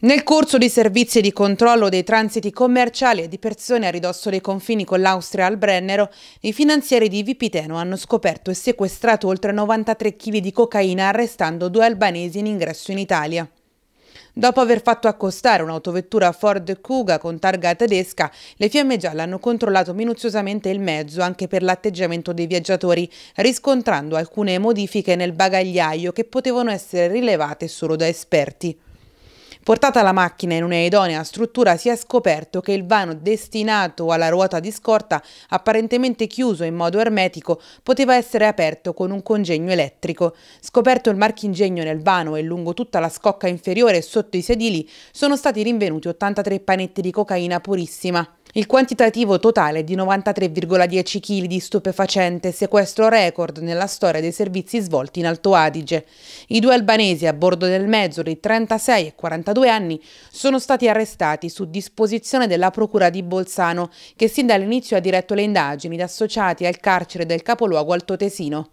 Nel corso di servizi di controllo dei transiti commerciali e di persone a ridosso dei confini con l'Austria al Brennero, i finanzieri di Vipiteno hanno scoperto e sequestrato oltre 93 kg di cocaina arrestando due albanesi in ingresso in Italia. Dopo aver fatto accostare un'autovettura Ford Kuga con targa tedesca, le fiamme gialle hanno controllato minuziosamente il mezzo anche per l'atteggiamento dei viaggiatori, riscontrando alcune modifiche nel bagagliaio che potevano essere rilevate solo da esperti. Portata la macchina in una idonea struttura si è scoperto che il vano destinato alla ruota di scorta, apparentemente chiuso in modo ermetico, poteva essere aperto con un congegno elettrico. Scoperto il marchingegno nel vano e lungo tutta la scocca inferiore e sotto i sedili, sono stati rinvenuti 83 panetti di cocaina purissima. Il quantitativo totale è di 93,10 kg di stupefacente, sequestro record nella storia dei servizi svolti in Alto Adige. I due albanesi a bordo del mezzo di 36 e 42 anni sono stati arrestati su disposizione della Procura di Bolzano, che sin dall'inizio ha diretto le indagini da associati al carcere del capoluogo altoatesino.